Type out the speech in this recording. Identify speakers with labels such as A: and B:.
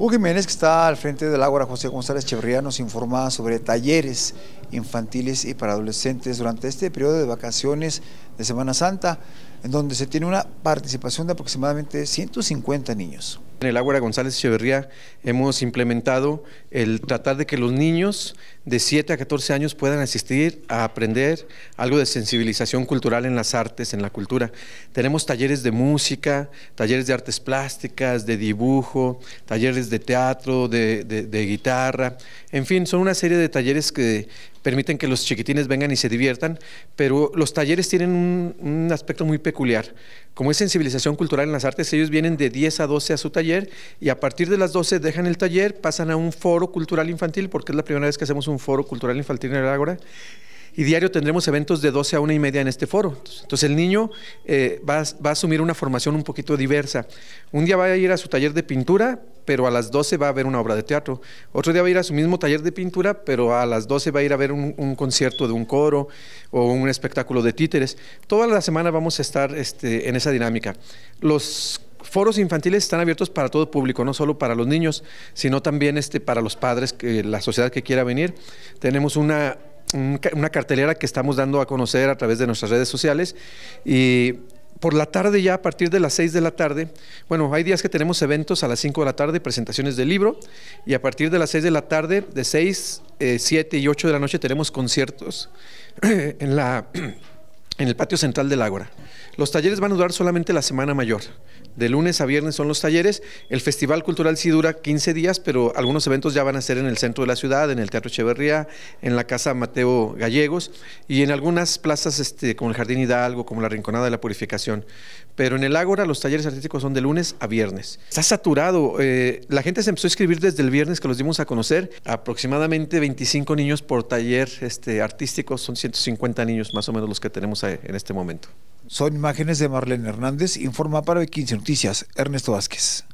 A: Hugo Jiménez, que está al frente del Águara José González Cheverría, nos informa sobre talleres infantiles y para adolescentes durante este periodo de vacaciones de Semana Santa, en donde se tiene una participación de aproximadamente
B: 150 niños. En el Águara González Echeverría hemos implementado el tratar de que los niños de 7 a 14 años puedan asistir a aprender algo de sensibilización cultural en las artes, en la cultura. Tenemos talleres de música, talleres de artes plásticas, de dibujo, talleres de teatro, de, de, guitarra, en fin, son una serie de talleres que permiten que los chiquitines vengan y se diviertan, pero los talleres tienen un, un, aspecto muy peculiar. Como es sensibilización cultural en las artes, ellos vienen de 10 a 12 a su taller y a partir de las 12 dejan el taller, pasan a un foro cultural infantil, porque es la primera vez que hacemos un foro cultural infantil en el Ágora y diario tendremos eventos de 12 a 1 y media en este foro. Entonces el niño eh, va, a asumir una formación un poquito diversa. Un día va a ir a su taller de pintura, pero a las 12 va a ver una obra de teatro. Otro día va a ir a su mismo taller de pintura, pero a las 12 va a ir a ver un, concierto de un coro o un espectáculo de títeres. Toda la semana vamos a estar este, en esa dinámica. Los foros infantiles están abiertos para todo público, no solo para los niños, sino también este, para los padres, que, la sociedad que quiera venir. Tenemos una, una cartelera que estamos dando a conocer a través de nuestras redes sociales y por la tarde ya, a partir de las 6 de la tarde, bueno, hay días que tenemos eventos a las 5 de la tarde, presentaciones de libro, y a partir de las 6 de la tarde, de 6, 7 eh, y 8 de la noche tenemos conciertos en la... en el patio central del Ágora. Los talleres van a durar solamente la semana mayor. De lunes a viernes son los talleres. El Festival Cultural sí dura 15 días, pero algunos eventos ya van a ser en el centro de la ciudad, en el Teatro Echeverría, en la Casa Mateo Gallegos y en algunas plazas este, como el Jardín Hidalgo, como la Rinconada de la Purificación. Pero en el Ágora los talleres artísticos son de lunes a viernes. Está saturado. Eh, la gente se empezó a escribir desde el viernes que los dimos a conocer. Aproximadamente 25 niños por taller este, artístico. Son 150 niños más o menos los que tenemos ahí en este momento.
A: Son imágenes de Marlene Hernández, informa para B15 Noticias Ernesto Vázquez.